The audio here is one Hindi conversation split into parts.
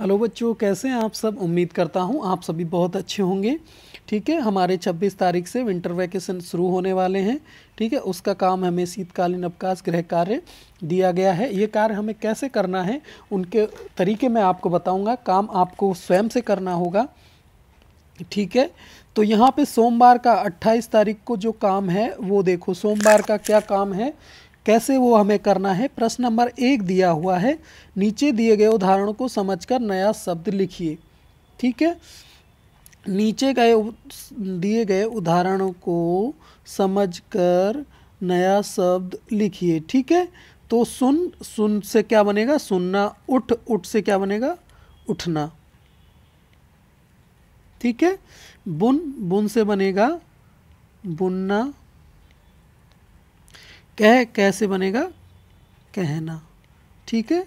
हेलो बच्चों कैसे हैं आप सब उम्मीद करता हूं आप सभी बहुत अच्छे होंगे ठीक है हमारे 26 तारीख से विंटर वैकेशन शुरू होने वाले हैं ठीक है उसका काम हमें शीतकालीन अवकाश गृह कार्य दिया गया है ये कार्य हमें कैसे करना है उनके तरीके मैं आपको बताऊंगा काम आपको स्वयं से करना होगा ठीक है तो यहाँ पर सोमवार का अट्ठाईस तारीख को जो काम है वो देखो सोमवार का क्या काम है कैसे वो हमें करना है प्रश्न नंबर एक दिया हुआ है नीचे दिए गए उदाहरण को समझकर नया शब्द लिखिए ठीक है नीचे गए दिए गए उदाहरण को समझकर नया शब्द लिखिए ठीक है तो सुन सुन से क्या बनेगा सुनना उठ उठ से क्या बनेगा उठना ठीक है बुन बुन से बनेगा बुनना कह कैसे बनेगा कहना ठीक है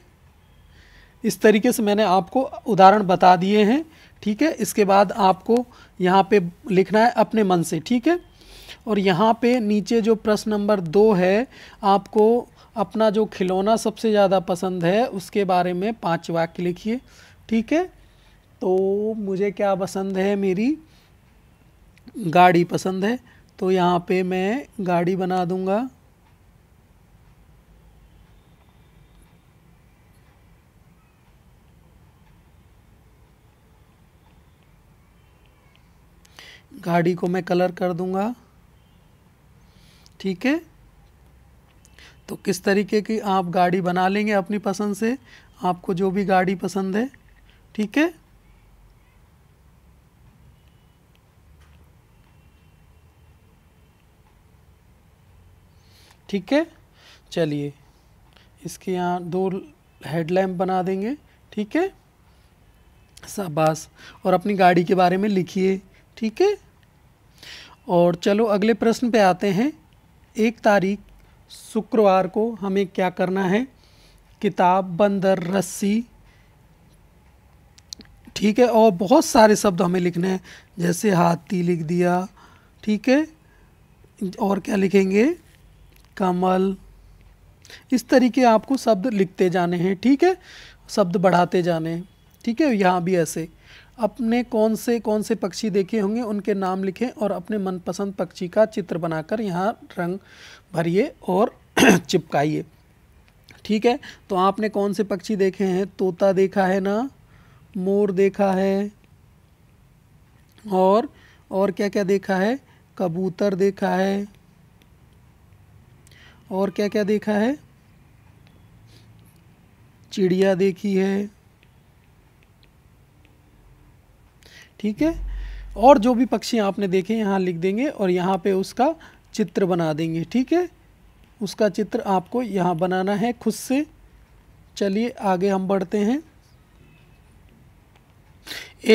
इस तरीके से मैंने आपको उदाहरण बता दिए हैं ठीक है इसके बाद आपको यहाँ पे लिखना है अपने मन से ठीक है और यहाँ पे नीचे जो प्रश्न नंबर दो है आपको अपना जो खिलौना सबसे ज़्यादा पसंद है उसके बारे में पांच वाक्य लिखिए ठीक है तो मुझे क्या पसंद है मेरी गाड़ी पसंद है तो यहाँ पे मैं गाड़ी बना दूँगा गाड़ी को मैं कलर कर दूंगा ठीक है तो किस तरीके की आप गाड़ी बना लेंगे अपनी पसंद से आपको जो भी गाड़ी पसंद है ठीक है ठीक है चलिए इसके यहाँ दो हेडलैम्प बना देंगे ठीक है शाबाश और अपनी गाड़ी के बारे में लिखिए ठीक है और चलो अगले प्रश्न पे आते हैं एक तारीख शुक्रवार को हमें क्या करना है किताब बंदर रस्सी ठीक है और बहुत सारे शब्द हमें लिखने हैं जैसे हाथी लिख दिया ठीक है और क्या लिखेंगे कमल इस तरीके आपको शब्द लिखते जाने हैं ठीक है शब्द बढ़ाते जाने हैं ठीक है यहाँ भी ऐसे अपने कौन से कौन से पक्षी देखे होंगे उनके नाम लिखें और अपने मनपसंद पक्षी का चित्र बनाकर यहाँ रंग भरिए और चिपकाइए ठीक है तो आपने कौन से पक्षी देखे हैं तोता देखा है ना मोर देखा है और और क्या क्या देखा है कबूतर देखा है और क्या क्या देखा है चिड़िया देखी है ठीक है और जो भी पक्षी आपने देखे यहाँ लिख देंगे और यहाँ पे उसका चित्र बना देंगे ठीक है उसका चित्र आपको यहाँ बनाना है खुद से चलिए आगे हम बढ़ते हैं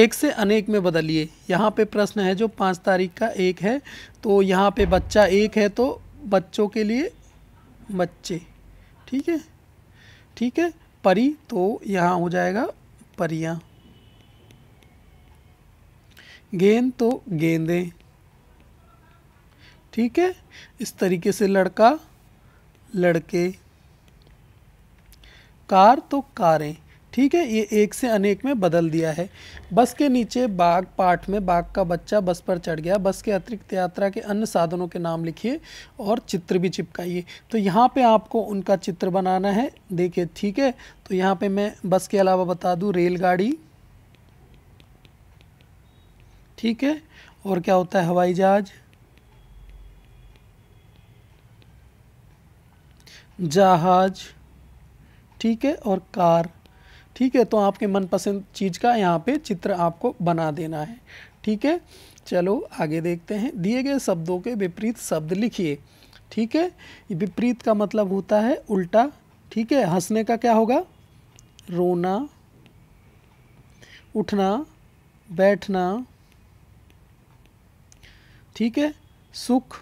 एक से अनेक में बदलिए यहाँ पे प्रश्न है जो पाँच तारीख का एक है तो यहाँ पे बच्चा एक है तो बच्चों के लिए बच्चे ठीक है ठीक है परी तो यहाँ हो जाएगा परियाँ गेंद तो गेंदें ठीक है इस तरीके से लड़का लड़के कार तो कारें ठीक है ये एक से अनेक में बदल दिया है बस के नीचे बाघ पाठ में बाघ का बच्चा बस पर चढ़ गया बस के अतिरिक्त यात्रा के अन्य साधनों के नाम लिखिए और चित्र भी चिपकाइए तो यहाँ पे आपको उनका चित्र बनाना है देखिए ठीक है तो यहाँ पे मैं बस के अलावा बता दूँ रेलगाड़ी ठीक है और क्या होता है हवाई जहाज जहाज ठीक है और कार ठीक है तो आपके मनपसंद चीज़ का यहाँ पे चित्र आपको बना देना है ठीक है चलो आगे देखते हैं दिए गए शब्दों के विपरीत शब्द लिखिए ठीक है विपरीत का मतलब होता है उल्टा ठीक है हंसने का क्या होगा रोना उठना बैठना ठीक है सुख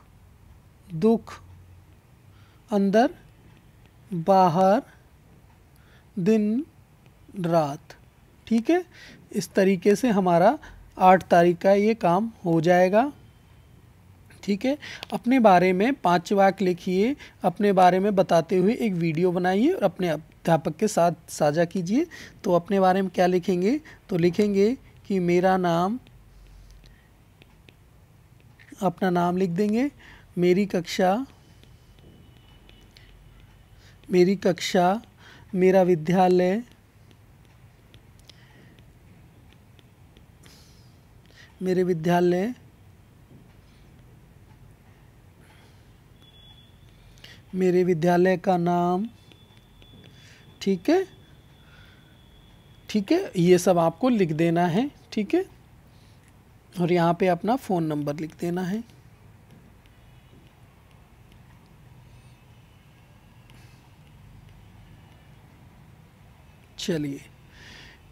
दुख अंदर बाहर दिन रात ठीक है इस तरीके से हमारा आठ तारीख का ये काम हो जाएगा ठीक है अपने बारे में पाँच वाक्य लिखिए अपने बारे में बताते हुए एक वीडियो बनाइए और अपने अध्यापक के साथ साझा कीजिए तो अपने बारे में क्या लिखेंगे तो लिखेंगे कि मेरा नाम अपना नाम लिख देंगे मेरी कक्षा मेरी कक्षा मेरा विद्यालय मेरे विद्यालय मेरे विद्यालय का नाम ठीक है ठीक है ये सब आपको लिख देना है ठीक है और यहाँ पे अपना फ़ोन नंबर लिख देना है चलिए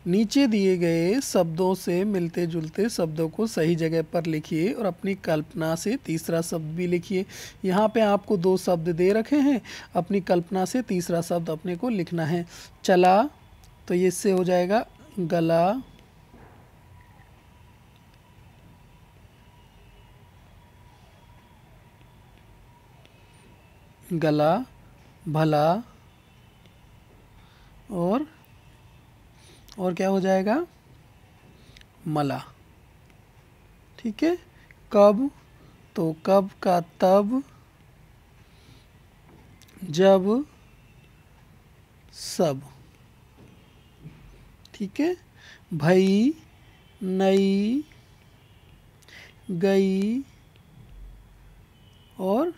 नीचे दिए गए शब्दों से मिलते जुलते शब्दों को सही जगह पर लिखिए और अपनी कल्पना से तीसरा शब्द भी लिखिए यहाँ पे आपको दो शब्द दे रखे हैं अपनी कल्पना से तीसरा शब्द अपने को लिखना है चला तो ये इससे हो जाएगा गला गला भला और और क्या हो जाएगा मला ठीक है कब तो कब का तब जब सब ठीक है भई नई गई और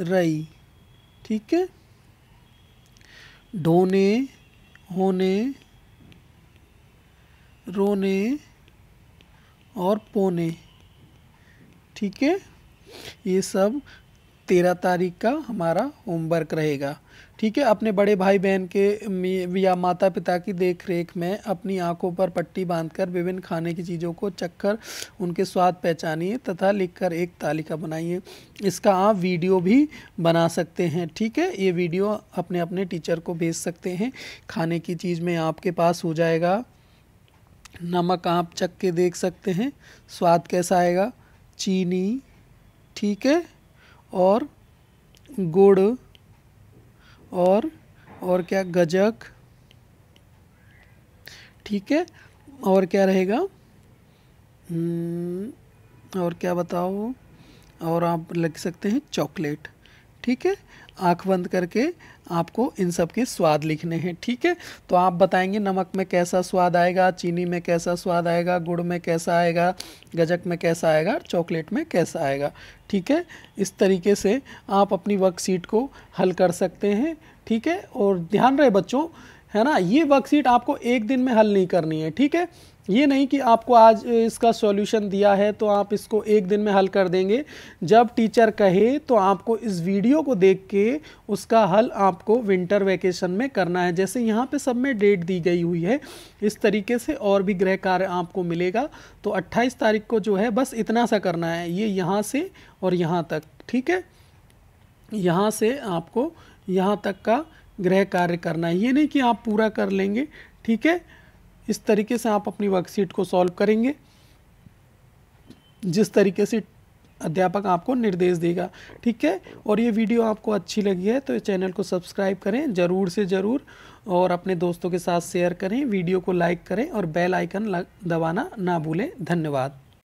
रई ठीक है ढोने होने रोने और पोने ठीक है ये सब तेरह तारीख का हमारा होमवर्क रहेगा ठीक है अपने बड़े भाई बहन के या माता पिता की देख रेख में अपनी आंखों पर पट्टी बांधकर विभिन्न खाने की चीज़ों को चखकर उनके स्वाद पहचानिए तथा लिखकर एक तालिका बनाइए इसका आप वीडियो भी बना सकते हैं ठीक है ये वीडियो अपने अपने टीचर को भेज सकते हैं खाने की चीज़ में आपके पास हो जाएगा नमक आप चख के देख सकते हैं स्वाद कैसा आएगा चीनी ठीक है और गुड़ और और क्या गजक ठीक है और क्या रहेगा हम्म, और क्या बताओ और आप लिख सकते हैं चॉकलेट ठीक है आँख बंद करके आपको इन सब के स्वाद लिखने हैं ठीक है तो आप बताएंगे नमक में कैसा स्वाद आएगा चीनी में कैसा स्वाद आएगा गुड़ में कैसा आएगा गजक में कैसा आएगा चॉकलेट में कैसा आएगा ठीक है इस तरीके से आप अपनी वर्कशीट को हल कर सकते हैं ठीक है और ध्यान रहे बच्चों है ना ये वर्कशीट आपको एक दिन में हल नहीं करनी है ठीक है ये नहीं कि आपको आज इसका सॉल्यूशन दिया है तो आप इसको एक दिन में हल कर देंगे जब टीचर कहे तो आपको इस वीडियो को देख के उसका हल आपको विंटर वैकेशन में करना है जैसे यहाँ पे सब में डेट दी गई हुई है इस तरीके से और भी गृह कार्य आपको मिलेगा तो 28 तारीख को जो है बस इतना सा करना है ये यहाँ से और यहाँ तक ठीक है यहाँ से आपको यहाँ तक का गृह कार्य करना है ये नहीं कि आप पूरा कर लेंगे ठीक है इस तरीके से आप अपनी वर्कशीट को सॉल्व करेंगे जिस तरीके से अध्यापक आपको निर्देश देगा ठीक है और ये वीडियो आपको अच्छी लगी है तो चैनल को सब्सक्राइब करें ज़रूर से ज़रूर और अपने दोस्तों के साथ शेयर करें वीडियो को लाइक करें और बेल आइकन दबाना ना भूलें धन्यवाद